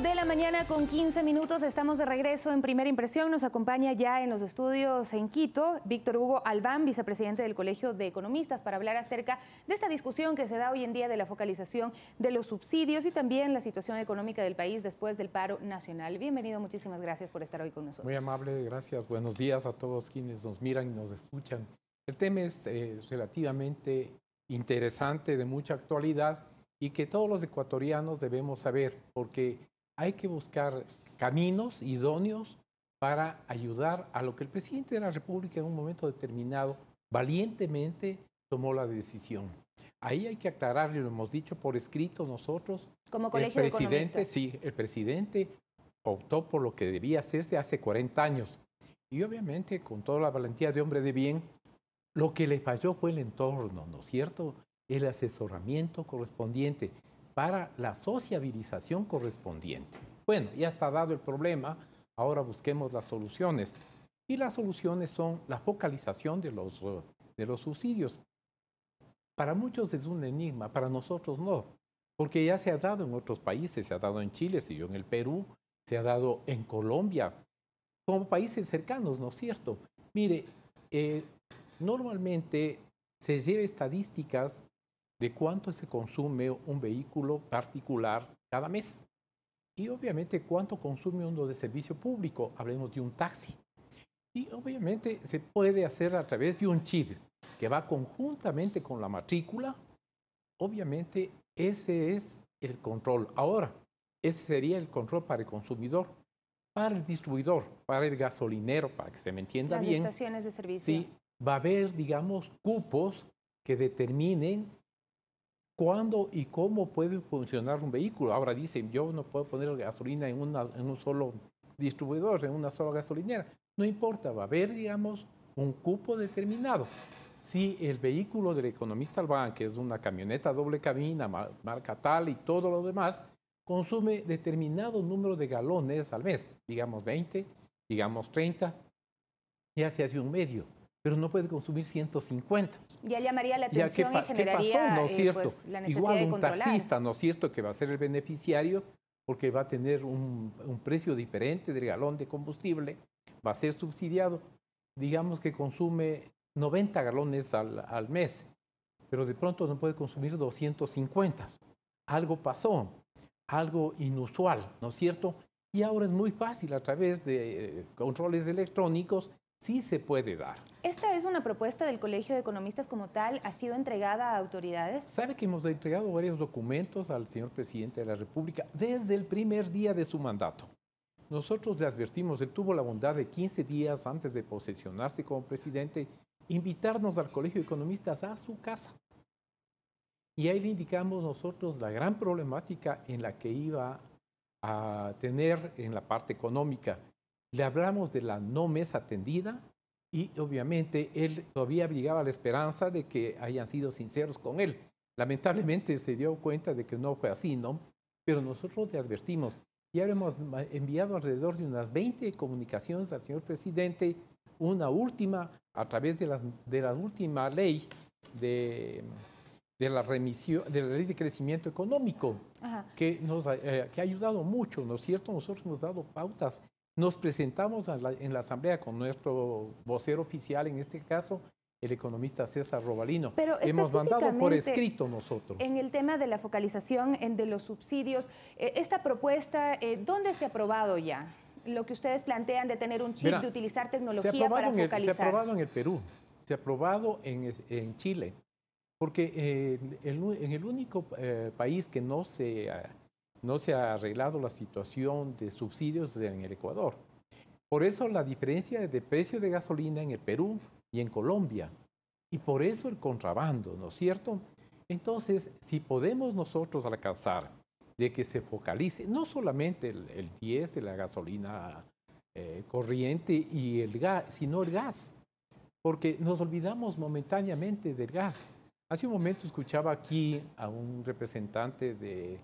de la mañana con 15 minutos. Estamos de regreso en primera impresión. Nos acompaña ya en los estudios en Quito Víctor Hugo Albán, vicepresidente del Colegio de Economistas, para hablar acerca de esta discusión que se da hoy en día de la focalización de los subsidios y también la situación económica del país después del paro nacional. Bienvenido, muchísimas gracias por estar hoy con nosotros. Muy amable, gracias. Buenos días a todos quienes nos miran y nos escuchan. El tema es eh, relativamente interesante, de mucha actualidad y que todos los ecuatorianos debemos saber, porque hay que buscar caminos idóneos para ayudar a lo que el presidente de la República en un momento determinado valientemente tomó la decisión. Ahí hay que aclarar, y lo hemos dicho por escrito nosotros. Como colegio presidente, sí, el presidente optó por lo que debía hacerse hace 40 años. Y obviamente, con toda la valentía de hombre de bien, lo que le falló fue el entorno, ¿no es cierto? El asesoramiento correspondiente para la sociabilización correspondiente. Bueno, ya está dado el problema, ahora busquemos las soluciones. Y las soluciones son la focalización de los, eh, de los subsidios. Para muchos es un enigma, para nosotros no, porque ya se ha dado en otros países, se ha dado en Chile, se dio en el Perú, se ha dado en Colombia, como países cercanos, ¿no es cierto? Mire, eh, normalmente se lleva estadísticas de cuánto se consume un vehículo particular cada mes. Y obviamente cuánto consume uno de servicio público, hablemos de un taxi. Y obviamente se puede hacer a través de un chip que va conjuntamente con la matrícula. Obviamente ese es el control. Ahora, ese sería el control para el consumidor, para el distribuidor, para el gasolinero, para que se me entienda bien. Las estaciones de servicio. Sí, va a haber, digamos, cupos que determinen cuándo y cómo puede funcionar un vehículo. Ahora dicen, yo no puedo poner gasolina en, un solo distribuidor, en una sola gasolinera. No importa, va a haber, digamos, un cupo determinado. Si el vehículo del economista Albán, que es una camioneta doble cabina, marca tal y todo lo demás, consume determinado número de galones al mes, digamos 20, digamos 30, ya se hace un medio pero no puede consumir 150. Ya llamaría la atención y generaría ¿qué pasó? ¿No es eh, cierto? Pues, Igual un taxista, ¿no es cierto?, que va a ser el beneficiario porque va a tener un, precio diferente del galón de combustible, va a ser subsidiado. Digamos que consume 90 galones al, mes, pero de pronto no puede consumir 250. Algo pasó, algo inusual, ¿no es cierto? Y ahora es muy fácil a través de eh, controles electrónicos sí se puede dar. ¿Esta es una propuesta del Colegio de Economistas como tal? ¿Ha sido entregada a autoridades? Sabe que hemos entregado varios documentos al señor presidente de la República desde el primer día de su mandato. Nosotros le advertimos, él tuvo la bondad de 15 días antes de posesionarse como presidente, invitarnos al Colegio de Economistas a su casa. Y ahí le indicamos nosotros la gran problemática en la que iba a tener en la parte económica le hablamos de la no mesa atendida y obviamente él todavía brigaba la esperanza de que hayan sido sinceros con él. Lamentablemente se dio cuenta de que no fue así, ¿no? Pero nosotros le advertimos, ya hemos enviado alrededor de unas 20 comunicaciones al señor presidente, una última a través de, de la última ley de, de la remisión, de la ley de crecimiento económico, que nos eh, que ha ayudado mucho, ¿no es cierto? Nosotros hemos dado pautas nos presentamos en la Asamblea con nuestro vocero oficial, en este caso, el economista César Robalino. Pero hemos mandado por escrito nosotros. En el tema de la focalización en de los subsidios, eh, esta propuesta, eh, ¿dónde se ha aprobado ya? Lo que ustedes plantean de tener un chip, de utilizar tecnología para focalizar. se ha aprobado en el Perú, se ha aprobado en, Chile, porque en eh, el único país que no se no se ha arreglado la situación de subsidios en el Ecuador. Por eso la diferencia de precio de gasolina en el Perú y en Colombia. Y por eso el contrabando, ¿no es cierto? Entonces, si podemos nosotros alcanzar de que se focalice no solamente el, 10 de la gasolina eh, corriente y el gas, sino el gas, porque nos olvidamos momentáneamente del gas. Hace un momento escuchaba aquí a un representante de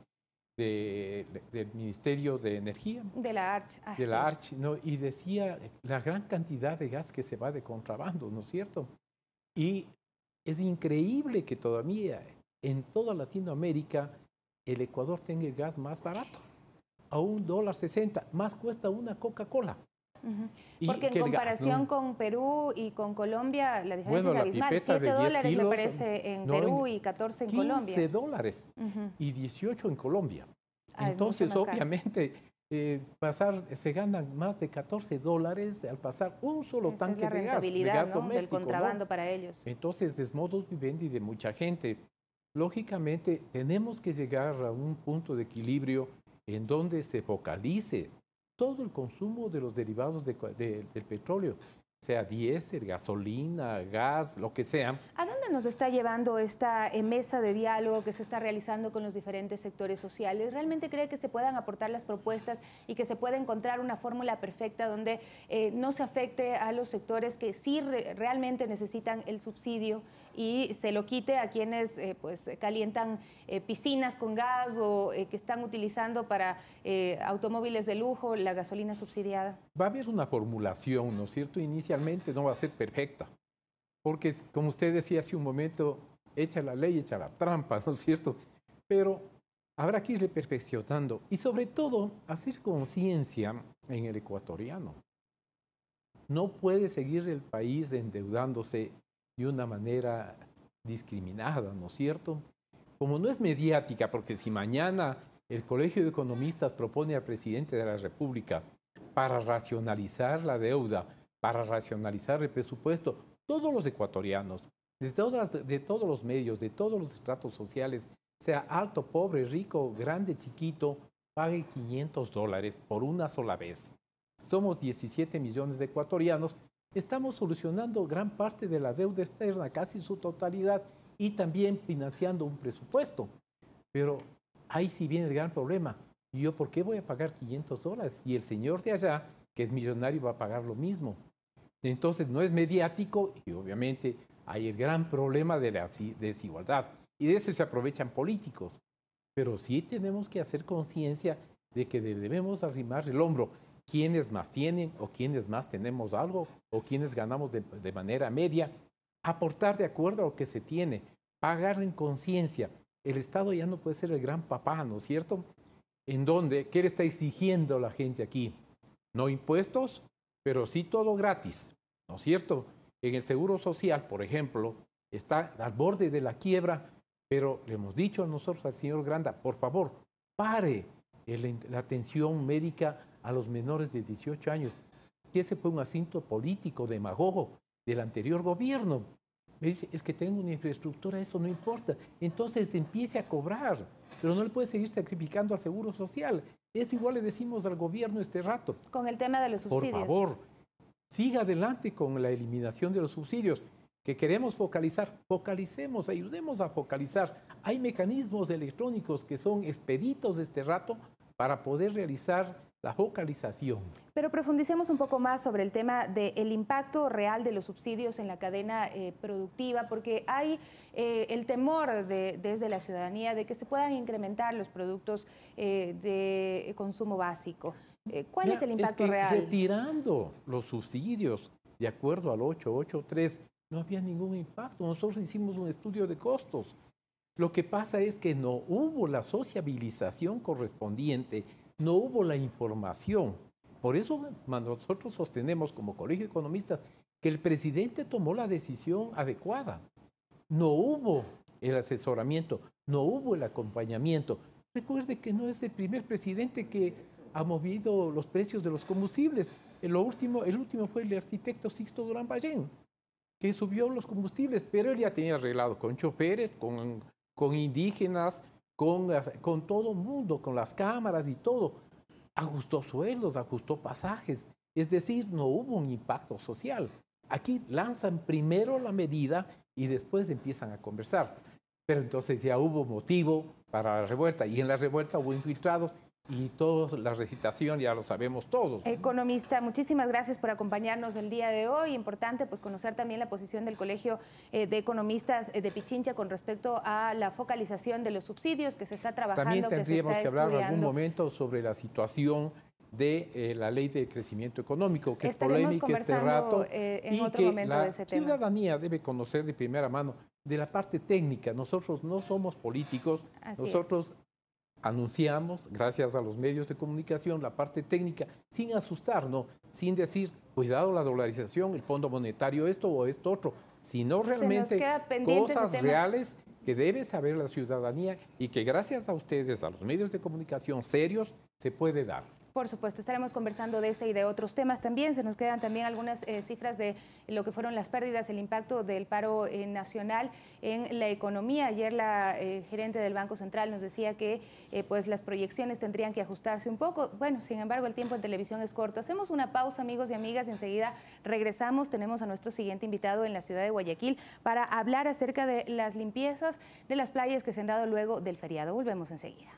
del Ministerio de Energía. De la ARCH. de la ARCH, ¿no? Y decía la gran cantidad de gas que se va de contrabando, ¿no es cierto? Y es increíble que todavía en toda Latinoamérica el Ecuador tenga el gas más barato, a un dólar sesenta, más cuesta una Coca-Cola. Porque en comparación con Perú y con Colombia, la diferencia es abismal. 7 dólares parece en Perú y 14 en Colombia. 15 dólares y 18 en Colombia. Ah, Entonces, obviamente, eh, pasar, se ganan más de 14 dólares al pasar un solo tanque de gas, de gas Del contrabando para ellos. Entonces, desmodos vivendi de mucha gente. Lógicamente, tenemos que llegar a un punto de equilibrio en donde se focalice todo el consumo de los derivados del petróleo sea diésel, gasolina, gas, lo que sea. ¿A dónde nos está llevando esta eh, mesa de diálogo que se está realizando con los diferentes sectores sociales? ¿Realmente cree que se puedan aportar las propuestas y que se pueda encontrar una fórmula perfecta donde eh, no se afecte a los sectores que sí realmente necesitan el subsidio y se lo quite a quienes eh, pues, calientan piscinas con gas o que están utilizando para automóviles de lujo la gasolina subsidiada? Va a haber una formulación, ¿no es cierto? Inicia no va a ser perfecta, porque como usted decía hace un momento, echa la ley, echa la trampa, ¿no es cierto? Pero habrá que irle perfeccionando y sobre todo hacer conciencia en el ecuatoriano. No puede seguir el país endeudándose de una manera discriminada, ¿no es cierto? Como no es mediática, porque si mañana el Colegio de Economistas propone al presidente de la República para racionalizar la deuda, para racionalizar el presupuesto. Todos los ecuatorianos, de, todas, de todos los medios, de todos los estratos sociales, sea alto, pobre, rico, grande, chiquito, pague 500 dólares por una sola vez. Somos 17 millones de ecuatorianos, estamos solucionando gran parte de la deuda externa, casi su totalidad, y también financiando un presupuesto. Pero ahí sí viene el gran problema. ¿Y yo por qué voy a pagar 500 dólares? Y el señor de allá, que es millonario, va a pagar lo mismo. Entonces no es mediático y obviamente hay el gran problema de la desigualdad. Y de eso se aprovechan políticos. Pero sí tenemos que hacer conciencia de que debemos arrimar el hombro. Quienes más tienen o quienes más tenemos algo o quienes ganamos de, manera media, aportar de acuerdo a lo que se tiene, pagar en conciencia. El Estado ya no puede ser el gran papá, ¿no es cierto? En dónde ¿qué le está exigiendo la gente aquí? No impuestos, pero sí todo gratis, ¿no es cierto? En el Seguro Social, por ejemplo, está al borde de la quiebra, pero le hemos dicho a nosotros al señor Granda, por favor, pare la atención médica a los menores de 18 años, que ese fue un asunto político demagogo del anterior gobierno. Me dice, es que tengo una infraestructura, eso no importa. Entonces empiece a cobrar, pero no le puede seguir sacrificando al Seguro Social. Es igual le decimos al gobierno este rato. Con el tema de los subsidios. Por favor, siga adelante con la eliminación de los subsidios que queremos focalizar, focalicemos, ayudemos a focalizar. Hay mecanismos electrónicos que son expeditos este rato para poder realizar la focalización. Pero profundicemos un poco más sobre el tema del impacto real de los subsidios en la cadena eh, productiva, porque hay eh, el temor desde la ciudadanía de que se puedan incrementar los productos eh, de consumo básico. ¿Cuál es el impacto real? Retirando los subsidios de acuerdo al 883, no había ningún impacto. Nosotros hicimos un estudio de costos. Lo que pasa es que no hubo la sociabilización correspondiente no hubo la información. Por eso nosotros sostenemos como Colegio economista que el presidente tomó la decisión adecuada. No hubo el asesoramiento, no hubo el acompañamiento. Recuerde que no es el primer presidente que ha movido los precios de los combustibles. El último, el último fue el arquitecto Sixto Durán Ballén, que subió los combustibles, pero él ya tenía arreglado con choferes, con indígenas, con, con todo mundo, con las cámaras y todo. Ajustó sueldos, ajustó pasajes. Es decir, no hubo un impacto social. Aquí lanzan primero la medida y después empiezan a conversar. Pero entonces ya hubo motivo para la revuelta y en la revuelta hubo infiltrados y toda la recitación ya lo sabemos todos. Economista, muchísimas gracias por acompañarnos el día de hoy. Importante pues conocer también la posición del Colegio eh, de Economistas eh, de Pichincha con respecto a la focalización de los subsidios que se está trabajando. También tendríamos que, hablar en algún momento sobre la situación de eh, la ley de crecimiento económico, que es polémica este rato, y que la ciudadanía debe conocer de primera mano de la parte técnica. Nosotros no somos políticos, nosotros anunciamos, gracias a los medios de comunicación, la parte técnica, sin asustarnos, sin decir, cuidado la dolarización, el Fondo Monetario, esto o esto otro, sino realmente cosas reales que debe saber la ciudadanía y que gracias a ustedes, a los medios de comunicación serios, se puede dar. Por supuesto, estaremos conversando de ese y de otros temas también. Se nos quedan también algunas eh, cifras de lo que fueron las pérdidas, el impacto del paro eh, nacional en la economía. Ayer la eh, gerente del Banco Central nos decía que pues las proyecciones tendrían que ajustarse un poco. Bueno, sin embargo, el tiempo en televisión es corto. Hacemos una pausa, amigos y amigas, y enseguida regresamos. Tenemos a nuestro siguiente invitado en la ciudad de Guayaquil para hablar acerca de las limpiezas de las playas que se han dado luego del feriado. Volvemos enseguida.